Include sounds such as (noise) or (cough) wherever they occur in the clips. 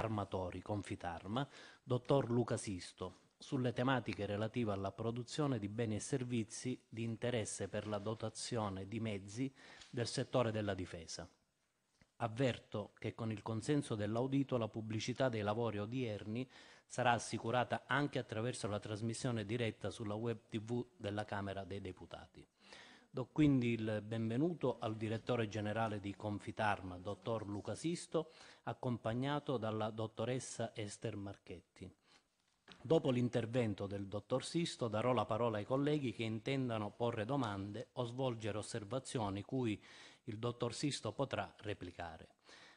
Armatori Confitarma, dottor Luca Sisto, sulle tematiche relative alla produzione di beni e servizi di interesse per la dotazione di mezzi del settore della difesa. Avverto che con il consenso dell'audito la pubblicità dei lavori odierni sarà assicurata anche attraverso la trasmissione diretta sulla web tv della Camera dei Deputati. Do quindi il benvenuto al direttore generale di Confitarma, dottor Luca Sisto, accompagnato dalla dottoressa Esther Marchetti. Dopo l'intervento del dottor Sisto darò la parola ai colleghi che intendano porre domande o svolgere osservazioni cui il dottor Sisto potrà replicare.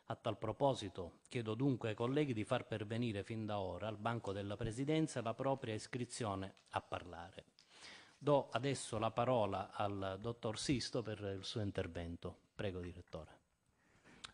A tal proposito chiedo dunque ai colleghi di far pervenire fin da ora al banco della Presidenza la propria iscrizione a parlare. Do adesso la parola al dottor Sisto per il suo intervento. Prego, direttore.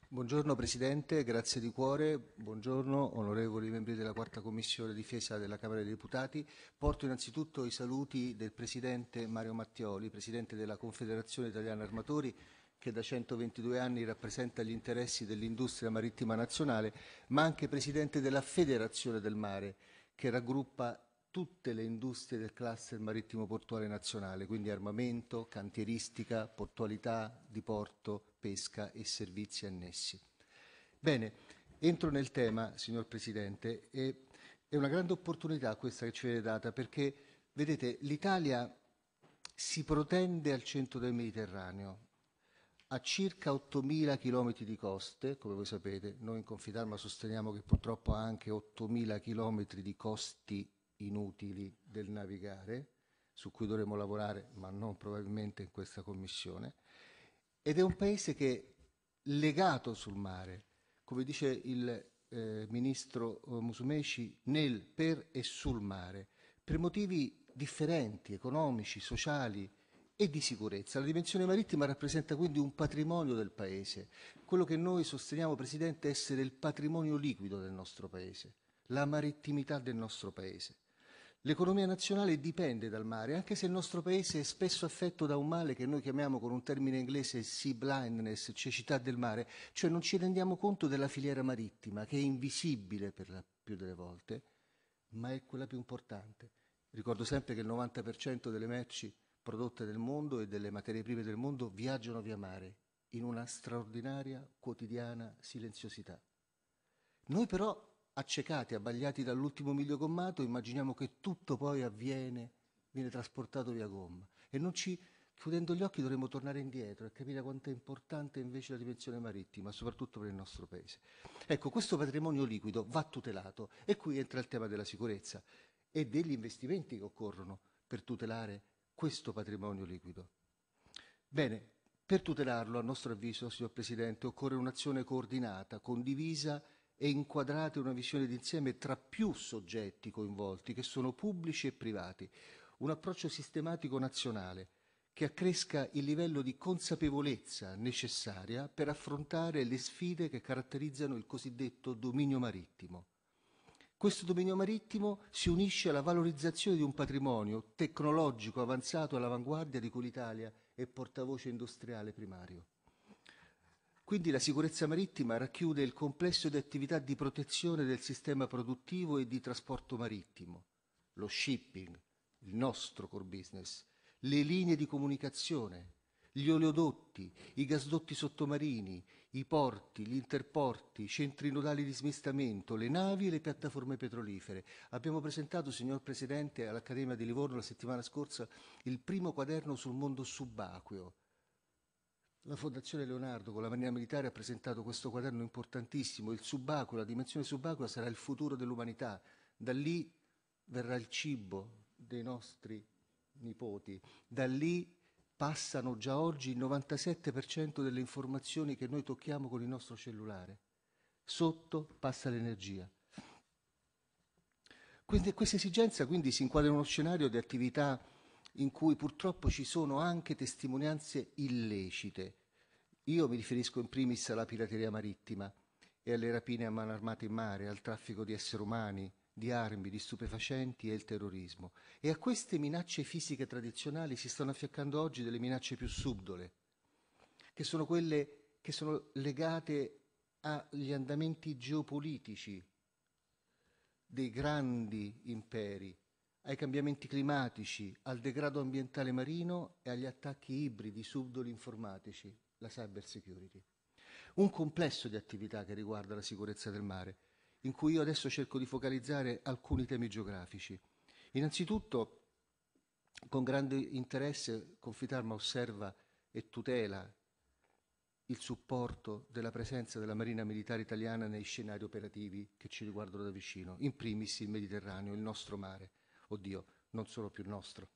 Buongiorno Presidente, grazie di cuore, buongiorno onorevoli membri della Quarta Commissione Difesa della Camera dei Deputati. Porto innanzitutto i saluti del Presidente Mario Mattioli, Presidente della Confederazione Italiana Armatori, che da 122 anni rappresenta gli interessi dell'industria marittima nazionale, ma anche Presidente della Federazione del Mare, che raggruppa tutte le industrie del cluster marittimo portuale nazionale, quindi armamento, cantieristica, portualità, di porto, pesca e servizi annessi. Bene, entro nel tema, signor Presidente, e è una grande opportunità questa che ci viene data perché, vedete, l'Italia si protende al centro del Mediterraneo, a circa 8.000 km di coste, come voi sapete, noi in Confidarma sosteniamo che purtroppo ha anche 8.000 km di costi inutili del navigare, su cui dovremo lavorare, ma non probabilmente in questa commissione, ed è un paese che è legato sul mare, come dice il eh, ministro eh, Musumeci, nel, per e sul mare, per motivi differenti, economici, sociali e di sicurezza. La dimensione marittima rappresenta quindi un patrimonio del Paese, quello che noi sosteniamo, Presidente, essere il patrimonio liquido del nostro Paese, la marittimità del nostro Paese. L'economia nazionale dipende dal mare, anche se il nostro paese è spesso affetto da un male che noi chiamiamo con un termine inglese sea blindness, cecità del mare, cioè non ci rendiamo conto della filiera marittima, che è invisibile per la più delle volte, ma è quella più importante. Ricordo sempre che il 90% delle merci prodotte nel mondo e delle materie prime del mondo viaggiano via mare, in una straordinaria, quotidiana silenziosità. Noi però accecati, abbagliati dall'ultimo miglio gommato, immaginiamo che tutto poi avviene, viene trasportato via gomma. E non ci, chiudendo gli occhi dovremmo tornare indietro e capire quanto è importante invece la dimensione marittima, soprattutto per il nostro paese. Ecco, questo patrimonio liquido va tutelato e qui entra il tema della sicurezza e degli investimenti che occorrono per tutelare questo patrimonio liquido. Bene, per tutelarlo, a nostro avviso, signor Presidente, occorre un'azione coordinata, condivisa e e inquadrate una visione d'insieme tra più soggetti coinvolti, che sono pubblici e privati, un approccio sistematico nazionale che accresca il livello di consapevolezza necessaria per affrontare le sfide che caratterizzano il cosiddetto dominio marittimo. Questo dominio marittimo si unisce alla valorizzazione di un patrimonio tecnologico avanzato all'avanguardia di cui l'Italia è portavoce industriale primario. Quindi la sicurezza marittima racchiude il complesso di attività di protezione del sistema produttivo e di trasporto marittimo, lo shipping, il nostro core business, le linee di comunicazione, gli oleodotti, i gasdotti sottomarini, i porti, gli interporti, i centri nodali di smistamento, le navi e le piattaforme petrolifere. Abbiamo presentato, signor Presidente, all'Accademia di Livorno la settimana scorsa il primo quaderno sul mondo subacqueo, la Fondazione Leonardo con la Marina Militare ha presentato questo quaderno importantissimo, il subacqueo, la dimensione subacquea sarà il futuro dell'umanità, da lì verrà il cibo dei nostri nipoti, da lì passano già oggi il 97% delle informazioni che noi tocchiamo con il nostro cellulare, sotto passa l'energia. Questa, questa esigenza quindi si inquadra in uno scenario di attività in cui purtroppo ci sono anche testimonianze illecite. Io mi riferisco in primis alla pirateria marittima e alle rapine a mano armata in mare, al traffico di esseri umani, di armi, di stupefacenti e al terrorismo. E a queste minacce fisiche tradizionali si stanno affiaccando oggi delle minacce più subdole, che sono quelle che sono legate agli andamenti geopolitici dei grandi imperi ai cambiamenti climatici, al degrado ambientale marino e agli attacchi ibridi, subdoli informatici, la cyber security. Un complesso di attività che riguarda la sicurezza del mare, in cui io adesso cerco di focalizzare alcuni temi geografici. Innanzitutto, con grande interesse, Confitarma osserva e tutela il supporto della presenza della Marina Militare Italiana nei scenari operativi che ci riguardano da vicino, in primis il Mediterraneo, il nostro mare oddio, non solo più nostro.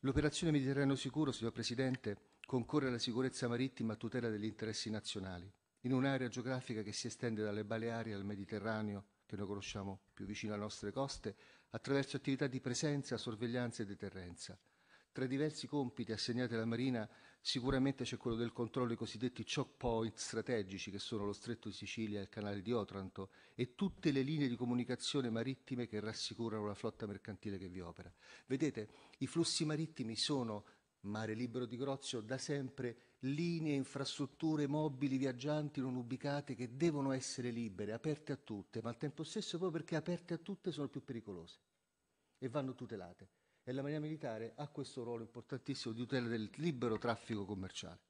L'operazione Mediterraneo Sicuro, signor Presidente, concorre alla sicurezza marittima a tutela degli interessi nazionali, in un'area geografica che si estende dalle Baleari al Mediterraneo, che noi conosciamo più vicino alle nostre coste, attraverso attività di presenza, sorveglianza e deterrenza. Tra i diversi compiti assegnati alla Marina Sicuramente c'è quello del controllo dei cosiddetti choke point strategici, che sono lo Stretto di Sicilia e il Canale di Otranto, e tutte le linee di comunicazione marittime che rassicurano la flotta mercantile che vi opera. Vedete, i flussi marittimi sono Mare Libero di Grozio da sempre linee, infrastrutture mobili, viaggianti non ubicate che devono essere libere, aperte a tutte, ma al tempo stesso proprio perché aperte a tutte sono più pericolose e vanno tutelate e la Marina Militare ha questo ruolo importantissimo di tutela del libero traffico commerciale.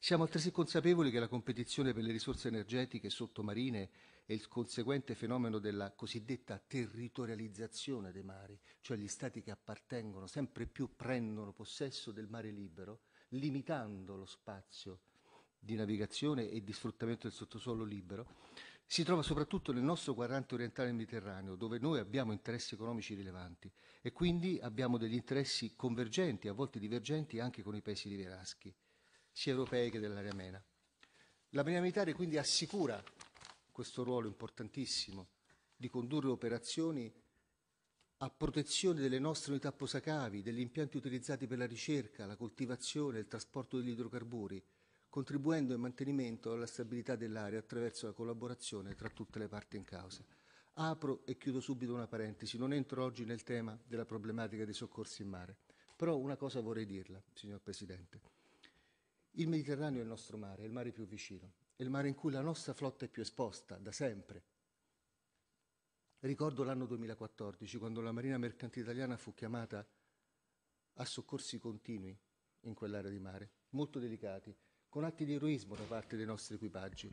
Siamo altresì consapevoli che la competizione per le risorse energetiche sottomarine e il conseguente fenomeno della cosiddetta territorializzazione dei mari, cioè gli stati che appartengono sempre più prendono possesso del mare libero, limitando lo spazio di navigazione e di sfruttamento del sottosuolo libero, si trova soprattutto nel nostro quadrante orientale mediterraneo, dove noi abbiamo interessi economici rilevanti e quindi abbiamo degli interessi convergenti, a volte divergenti, anche con i paesi di sia europei che dell'area MENA. La Marina Militare quindi assicura questo ruolo importantissimo di condurre operazioni a protezione delle nostre unità posacavi, degli impianti utilizzati per la ricerca, la coltivazione, il trasporto degli idrocarburi, contribuendo al mantenimento della stabilità dell'area attraverso la collaborazione tra tutte le parti in causa. Apro e chiudo subito una parentesi, non entro oggi nel tema della problematica dei soccorsi in mare, però una cosa vorrei dirla, signor Presidente. Il Mediterraneo è il nostro mare, è il mare più vicino, è il mare in cui la nostra flotta è più esposta da sempre. Ricordo l'anno 2014, quando la Marina Mercante Italiana fu chiamata a soccorsi continui in quell'area di mare, molto delicati, con atti di eroismo da parte dei nostri equipaggi,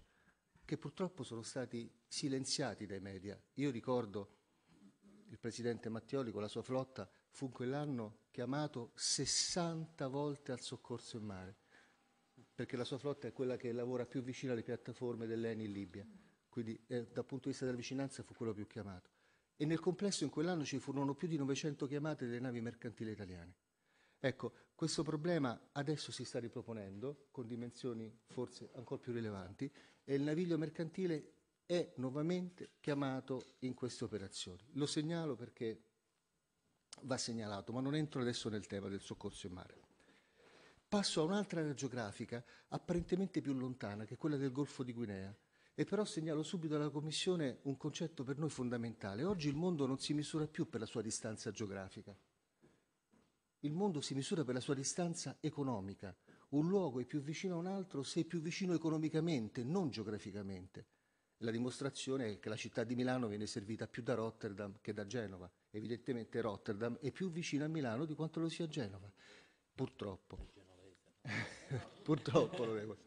che purtroppo sono stati silenziati dai media. Io ricordo il presidente Mattioli con la sua flotta fu quell'anno chiamato 60 volte al soccorso in mare, perché la sua flotta è quella che lavora più vicino alle piattaforme dell'ENI in Libia, quindi eh, dal punto di vista della vicinanza fu quello più chiamato. E nel complesso in quell'anno ci furono più di 900 chiamate delle navi mercantili italiane. Ecco, questo problema adesso si sta riproponendo con dimensioni forse ancora più rilevanti e il naviglio mercantile è nuovamente chiamato in queste operazioni. Lo segnalo perché va segnalato, ma non entro adesso nel tema del soccorso in mare. Passo a un'altra area geografica apparentemente più lontana, che è quella del Golfo di Guinea, e però segnalo subito alla Commissione un concetto per noi fondamentale. Oggi il mondo non si misura più per la sua distanza geografica, il mondo si misura per la sua distanza economica. Un luogo è più vicino a un altro se è più vicino economicamente, non geograficamente. La dimostrazione è che la città di Milano viene servita più da Rotterdam che da Genova. Evidentemente Rotterdam è più vicino a Milano di quanto lo sia Genova. Purtroppo. (laughs) Purtroppo, onorevole.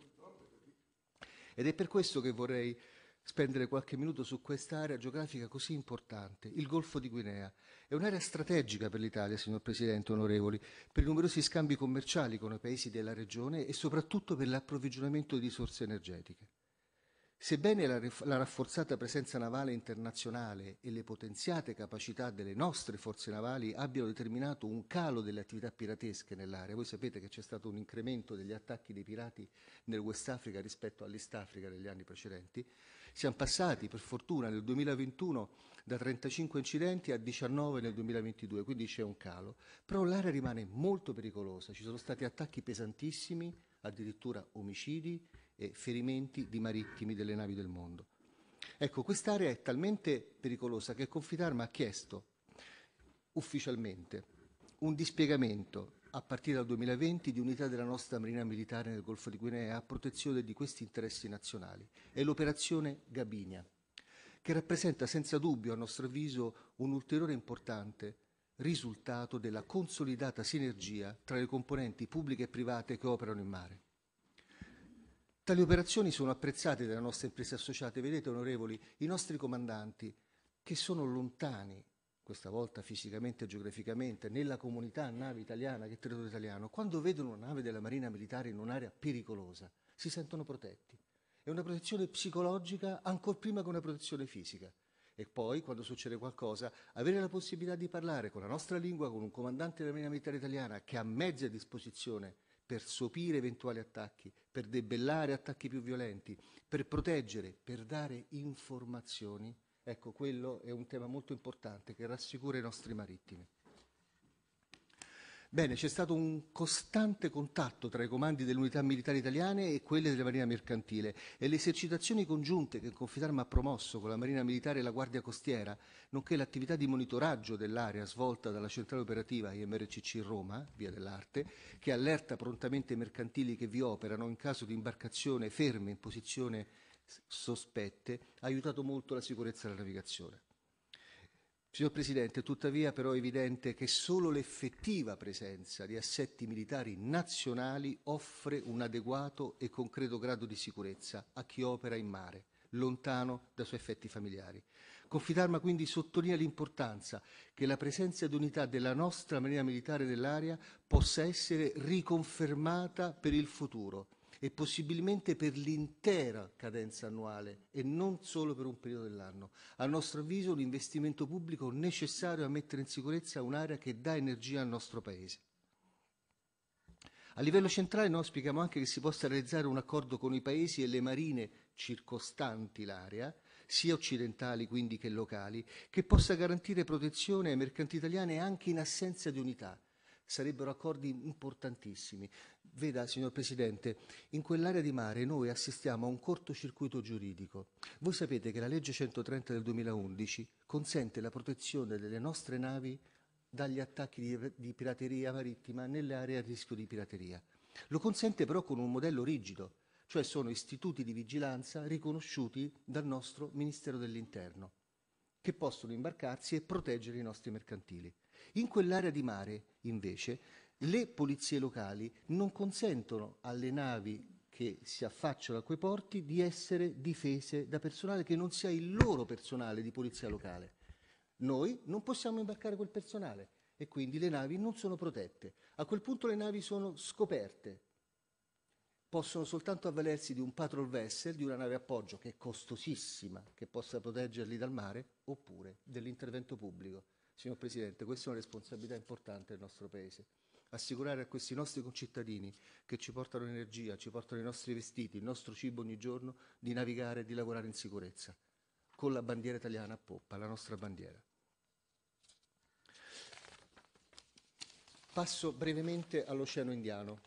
Ed è per questo che vorrei spendere qualche minuto su quest'area geografica così importante, il Golfo di Guinea. È un'area strategica per l'Italia, signor Presidente, onorevoli, per i numerosi scambi commerciali con i paesi della regione e soprattutto per l'approvvigionamento di risorse energetiche. Sebbene la, la, rafforzata presenza navale internazionale e le potenziate capacità delle nostre forze navali abbiano determinato un calo delle attività piratesche nell'area, voi sapete che c'è stato un incremento degli attacchi dei pirati nel West Africa rispetto all'East Africa negli anni precedenti, siamo passati per fortuna nel 2021 da 35 incidenti a 19 nel 2022, quindi c'è un calo, però l'area rimane molto pericolosa, ci sono stati attacchi pesantissimi, addirittura omicidi e ferimenti di marittimi delle navi del mondo. Ecco, quest'area è talmente pericolosa che Confidarma ha chiesto ufficialmente un dispiegamento a partire dal 2020 di unità della nostra Marina Militare nel Golfo di Guinea a protezione di questi interessi nazionali. È l'operazione Gabinia, che rappresenta senza dubbio, a nostro avviso, un ulteriore importante risultato della consolidata sinergia tra le componenti pubbliche e private che operano in mare. Tali operazioni sono apprezzate dalle nostre imprese associate. Vedete, onorevoli, i nostri comandanti, che sono lontani, questa volta fisicamente e geograficamente, nella comunità nave italiana, che è territorio italiano, quando vedono una nave della Marina Militare in un'area pericolosa, si sentono protetti. È una protezione psicologica ancor prima che una protezione fisica. E poi, quando succede qualcosa, avere la possibilità di parlare con la nostra lingua, con un comandante della Marina Militare Italiana che ha mezzi a disposizione per sopire eventuali attacchi, per debellare attacchi più violenti, per proteggere, per dare informazioni, ecco quello è un tema molto importante che rassicura i nostri marittimi. Bene, c'è stato un costante contatto tra i comandi delle unità militari italiane e quelle della Marina Mercantile e le esercitazioni congiunte che Confidarma ha promosso con la Marina Militare e la Guardia Costiera, nonché l'attività di monitoraggio dell'area svolta dalla centrale operativa IMRCC Roma, via dell'Arte, che allerta prontamente i mercantili che vi operano in caso di imbarcazione ferme in posizione sospette, ha aiutato molto la sicurezza della navigazione. Signor Presidente, tuttavia però è evidente che solo l'effettiva presenza di assetti militari nazionali offre un adeguato e concreto grado di sicurezza a chi opera in mare, lontano da suoi effetti familiari. Confidarma quindi sottolinea l'importanza che la presenza di unità della nostra Marina Militare nell'area possa essere riconfermata per il futuro e possibilmente per l'intera cadenza annuale e non solo per un periodo dell'anno. A nostro avviso l'investimento pubblico necessario a mettere in sicurezza un'area che dà energia al nostro Paese. A livello centrale noi spieghiamo anche che si possa realizzare un accordo con i paesi e le marine circostanti l'area, sia occidentali quindi che locali, che possa garantire protezione ai mercanti italiani anche in assenza di unità, sarebbero accordi importantissimi. Veda, signor Presidente, in quell'area di mare noi assistiamo a un cortocircuito giuridico. Voi sapete che la legge 130 del 2011 consente la protezione delle nostre navi dagli attacchi di, di pirateria marittima nelle aree a rischio di pirateria. Lo consente però con un modello rigido, cioè sono istituti di vigilanza riconosciuti dal nostro Ministero dell'Interno, che possono imbarcarsi e proteggere i nostri mercantili. In quell'area di mare, invece, le polizie locali non consentono alle navi che si affacciano a quei porti di essere difese da personale che non sia il loro personale di polizia locale. Noi non possiamo imbarcare quel personale e quindi le navi non sono protette. A quel punto le navi sono scoperte, possono soltanto avvalersi di un patrol vessel, di una nave appoggio che è costosissima, che possa proteggerli dal mare, oppure dell'intervento pubblico. Signor Presidente, questa è una responsabilità importante del nostro Paese. Assicurare a questi nostri concittadini che ci portano energia, ci portano i nostri vestiti, il nostro cibo ogni giorno, di navigare e di lavorare in sicurezza, con la bandiera italiana a poppa, la nostra bandiera. Passo brevemente all'Oceano Indiano.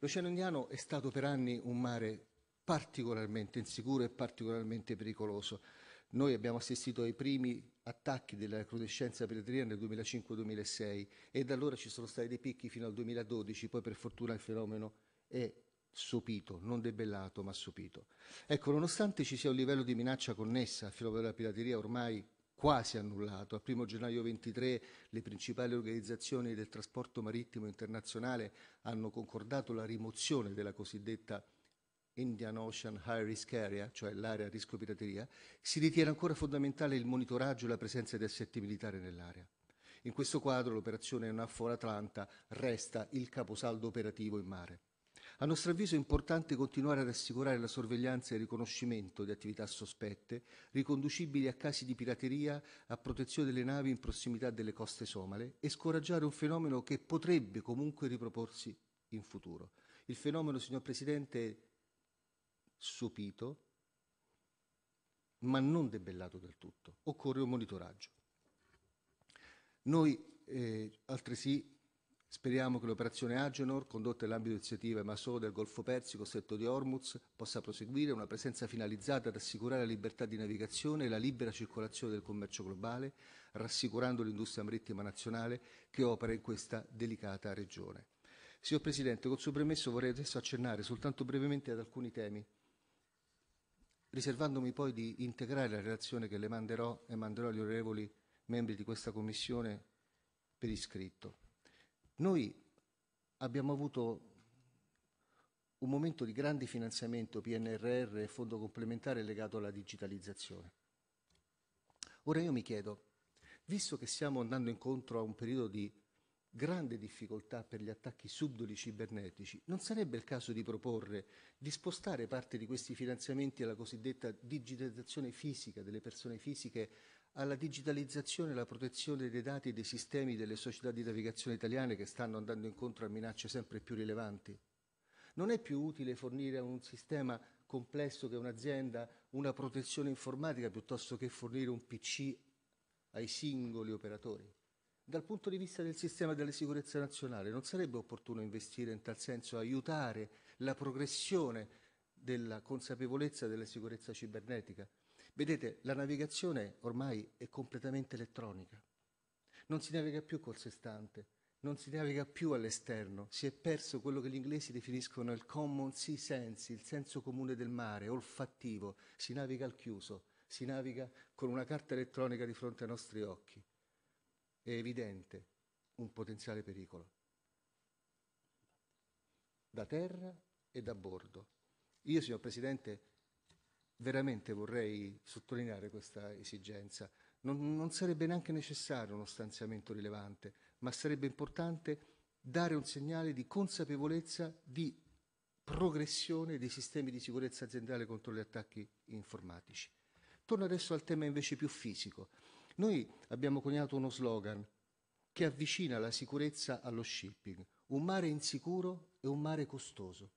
L'Oceano Indiano è stato per anni un mare particolarmente insicuro e particolarmente pericoloso. Noi abbiamo assistito ai primi attacchi della recrudescenza pirateria nel 2005-2006 e da allora ci sono stati dei picchi fino al 2012, poi per fortuna il fenomeno è sopito, non debellato ma sopito. Ecco, nonostante ci sia un livello di minaccia connessa al fenomeno della pirateria ormai quasi annullato, al 1 gennaio 23 le principali organizzazioni del trasporto marittimo internazionale hanno concordato la rimozione della cosiddetta pirateria Indian Ocean High Risk Area, cioè l'area a rischio pirateria, si ritiene ancora fondamentale il monitoraggio e la presenza di assetti militari nell'area. In questo quadro l'operazione NAFOR Atlanta resta il caposaldo operativo in mare. A nostro avviso è importante continuare ad assicurare la sorveglianza e il riconoscimento di attività sospette riconducibili a casi di pirateria a protezione delle navi in prossimità delle coste somale e scoraggiare un fenomeno che potrebbe comunque riproporsi in futuro. Il fenomeno, signor Presidente, sopito, ma non debellato del tutto. Occorre un monitoraggio. Noi eh, altresì Speriamo che l'operazione Agenor, condotta nell'ambito iniziativa Masolo del Golfo Persico, setto di Hormuz, possa proseguire una presenza finalizzata ad assicurare la libertà di navigazione e la libera circolazione del commercio globale, rassicurando l'industria marittima nazionale che opera in questa delicata regione. Signor Presidente, col suo permesso vorrei adesso accennare soltanto brevemente ad alcuni temi riservandomi poi di integrare la relazione che le manderò e manderò agli onorevoli membri di questa Commissione per iscritto. Noi abbiamo avuto un momento di grande finanziamento PNRR e fondo complementare legato alla digitalizzazione. Ora io mi chiedo, visto che stiamo andando incontro a un periodo di grande difficoltà per gli attacchi subdoli cibernetici, non sarebbe il caso di proporre di spostare parte di questi finanziamenti alla cosiddetta digitalizzazione fisica delle persone fisiche, alla digitalizzazione e alla protezione dei dati e dei sistemi delle società di navigazione italiane che stanno andando incontro a minacce sempre più rilevanti? Non è più utile fornire a un sistema complesso che un'azienda una protezione informatica piuttosto che fornire un PC ai singoli operatori? Dal punto di vista del sistema della sicurezza nazionale, non sarebbe opportuno investire in tal senso, aiutare la progressione della consapevolezza della sicurezza cibernetica? Vedete, la navigazione ormai è completamente elettronica. Non si naviga più col sestante, non si naviga più all'esterno, si è perso quello che gli inglesi definiscono il common sea sense, il senso comune del mare, olfattivo, si naviga al chiuso, si naviga con una carta elettronica di fronte ai nostri occhi è evidente un potenziale pericolo. Da terra e da bordo. Io, signor Presidente, veramente vorrei sottolineare questa esigenza. Non, non sarebbe neanche necessario uno stanziamento rilevante, ma sarebbe importante dare un segnale di consapevolezza di progressione dei sistemi di sicurezza aziendale contro gli attacchi informatici. Torno adesso al tema invece più fisico. Noi abbiamo coniato uno slogan che avvicina la sicurezza allo shipping, un mare insicuro è un mare costoso.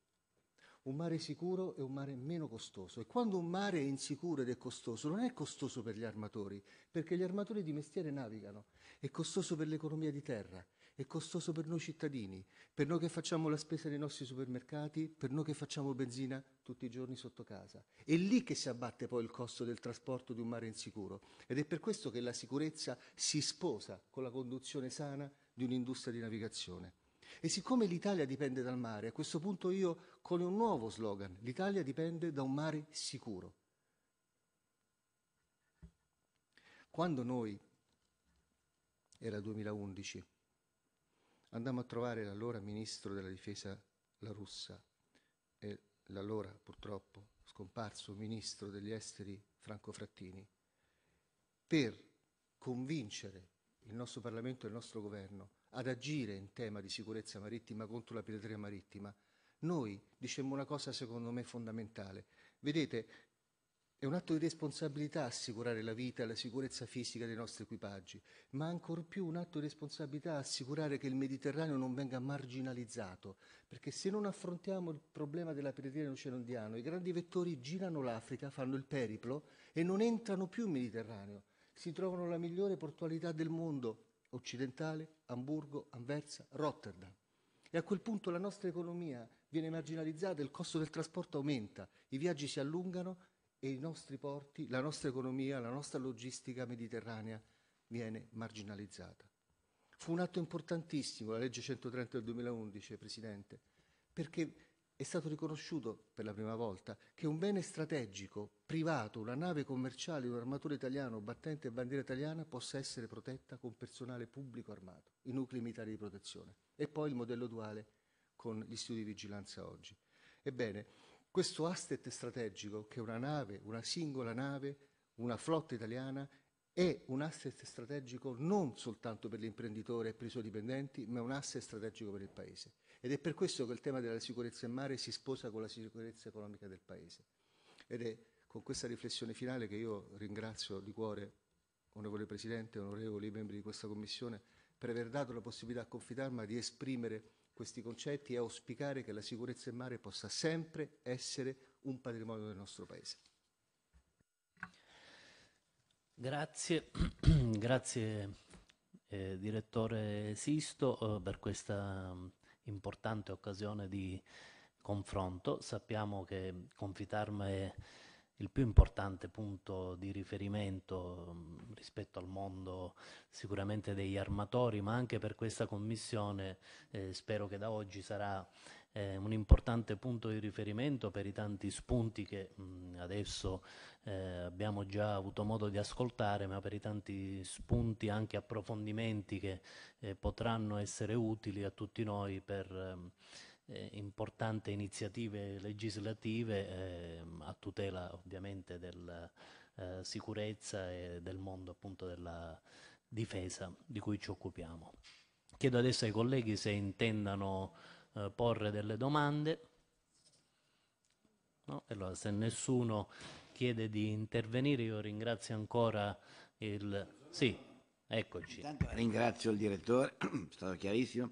Un mare sicuro è un mare meno costoso. E quando un mare è insicuro ed è costoso, non è costoso per gli armatori, perché gli armatori di mestiere navigano, è costoso per l'economia di terra, è costoso per noi cittadini, per noi che facciamo la spesa nei nostri supermercati, per noi che facciamo benzina tutti i giorni sotto casa. È lì che si abbatte poi il costo del trasporto di un mare insicuro ed è per questo che la sicurezza si sposa con la conduzione sana di un'industria di navigazione. E siccome l'Italia dipende dal mare, a questo punto io con un nuovo slogan, l'Italia dipende da un mare sicuro. Quando noi, era 2011, andammo a trovare l'allora ministro della difesa La Russa e l'allora purtroppo scomparso ministro degli esteri Franco Frattini per convincere il nostro Parlamento e il nostro governo ad agire in tema di sicurezza marittima contro la pirateria marittima, noi dicemmo una cosa secondo me fondamentale. Vedete, è un atto di responsabilità assicurare la vita e la sicurezza fisica dei nostri equipaggi, ma ancor più un atto di responsabilità assicurare che il Mediterraneo non venga marginalizzato, perché se non affrontiamo il problema della pirateria nell'Oceano Indiano, i grandi vettori girano l'Africa, fanno il periplo e non entrano più in Mediterraneo. Si trovano la migliore portualità del mondo, occidentale, Amburgo, Anversa, Rotterdam. E a quel punto la nostra economia viene marginalizzata, il costo del trasporto aumenta, i viaggi si allungano, e i nostri porti, la nostra economia, la nostra logistica mediterranea viene marginalizzata. Fu un atto importantissimo, la legge 130 del 2011, Presidente, perché è stato riconosciuto per la prima volta che un bene strategico, privato, una nave commerciale, un armatore italiano battente bandiera italiana possa essere protetta con personale pubblico armato, i nuclei militari di protezione. E poi il modello duale con gli studi di vigilanza oggi. Ebbene, questo asset strategico, che una nave, una singola nave, una flotta italiana, è un asset strategico non soltanto per l'imprenditore e per i suoi dipendenti, ma è un asset strategico per il Paese. Ed è per questo che il tema della sicurezza in mare si sposa con la sicurezza economica del Paese. Ed è con questa riflessione finale che io ringrazio di cuore, onorevole Presidente, onorevoli membri di questa Commissione, per aver dato la possibilità a Confidarma di esprimere questi concetti e auspicare che la sicurezza in mare possa sempre essere un patrimonio del nostro Paese. Grazie, (clears throat) grazie eh, direttore Sisto eh, per questa mm, importante occasione di confronto. Sappiamo che Confitarma è il più importante punto di riferimento mm, rispetto al mondo sicuramente degli armatori, ma anche per questa commissione eh, spero che da oggi sarà eh, un importante punto di riferimento per i tanti spunti che mh, mm, adesso eh, abbiamo già avuto modo di ascoltare, ma per i tanti spunti anche approfondimenti che eh, potranno essere utili a tutti noi per ehm, eh, importanti iniziative legislative eh, a tutela ovviamente della eh, sicurezza e del mondo appunto della difesa di cui ci occupiamo. Chiedo adesso ai colleghi se intendano eh, porre delle domande. No? Allora, se nessuno chiede di intervenire io ringrazio ancora il... Sì, eccoci. Intanto ringrazio il direttore, (clears throat) è stato chiarissimo.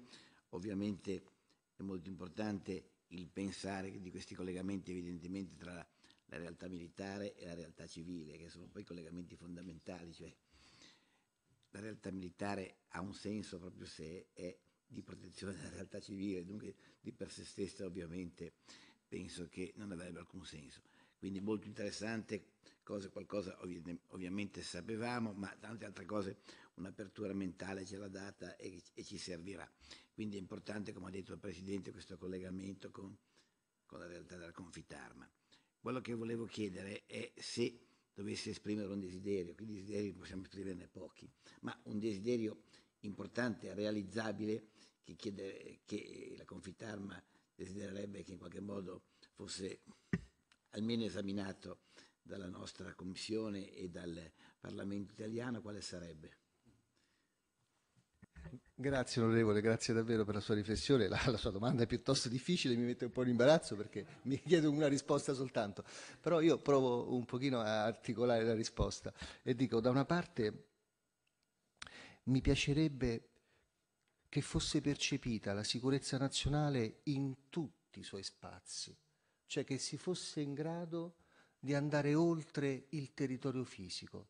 Ovviamente è molto importante il pensare di questi collegamenti evidentemente tra la realtà militare e la realtà civile, che sono poi collegamenti fondamentali, cioè la realtà militare ha un senso proprio se è di protezione della realtà civile, dunque di per se stessa ovviamente penso che non avrebbe alcun senso. Quindi molto interessante cose qualcosa ovviamente sapevamo, ma tante altre cose un'apertura mentale ce l'ha data e, e, ci servirà. Quindi è importante, come ha detto il Presidente, questo collegamento con, con la realtà della Confitarma. Quello che volevo chiedere è se dovesse esprimere un desiderio, qui desideri possiamo esprimerne pochi, ma un desiderio importante, realizzabile, che, chiede, che la Confitarma desidererebbe che in qualche modo fosse almeno esaminato dalla nostra Commissione e dal Parlamento italiano, quale sarebbe? Grazie onorevole, grazie davvero per la sua riflessione. La, la, sua domanda è piuttosto difficile, mi mette un po' in imbarazzo perché mi (laughs) chiedo una risposta soltanto, però io provo un pochino a articolare la risposta e dico da una parte mi piacerebbe che fosse percepita la sicurezza nazionale in tutti i suoi spazi, cioè che si fosse in grado di andare oltre il territorio fisico,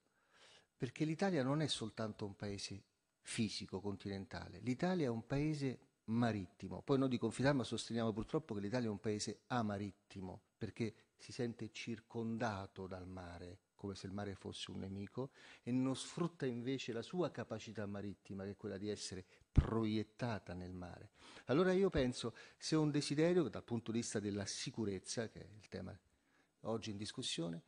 perché l'Italia non è soltanto un paese fisico, continentale, l'Italia è un paese marittimo, poi noi di Confidalma sosteniamo purtroppo che l'Italia è un paese amarittimo, perché si sente circondato dal mare, come se il mare fosse un nemico, e non sfrutta invece la sua capacità marittima, che è quella di essere proiettata nel mare. Allora io penso, se un desiderio, dal punto di vista della sicurezza, che è il tema oggi in discussione,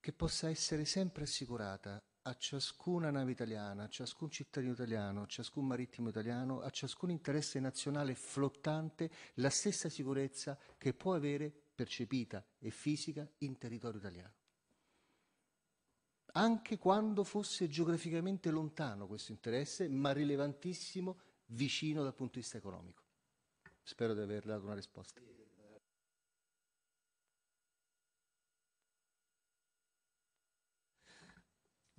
che possa essere sempre assicurata a ciascuna nave italiana, a ciascun cittadino italiano, a ciascun marittimo italiano, a ciascun interesse nazionale flottante la stessa sicurezza che può avere percepita e fisica in territorio italiano. Anche quando fosse geograficamente lontano questo interesse, ma rilevantissimo, vicino dal punto di vista economico. Spero di aver dato una risposta.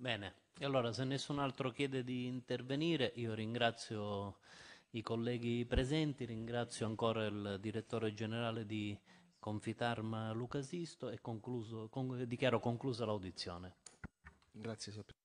Bene, e allora se nessun altro chiede di intervenire, io ringrazio i colleghi presenti, ringrazio ancora il direttore generale di Confitarma Luca Sisto e concluso, con, dichiaro conclusa l'audizione. Grazie,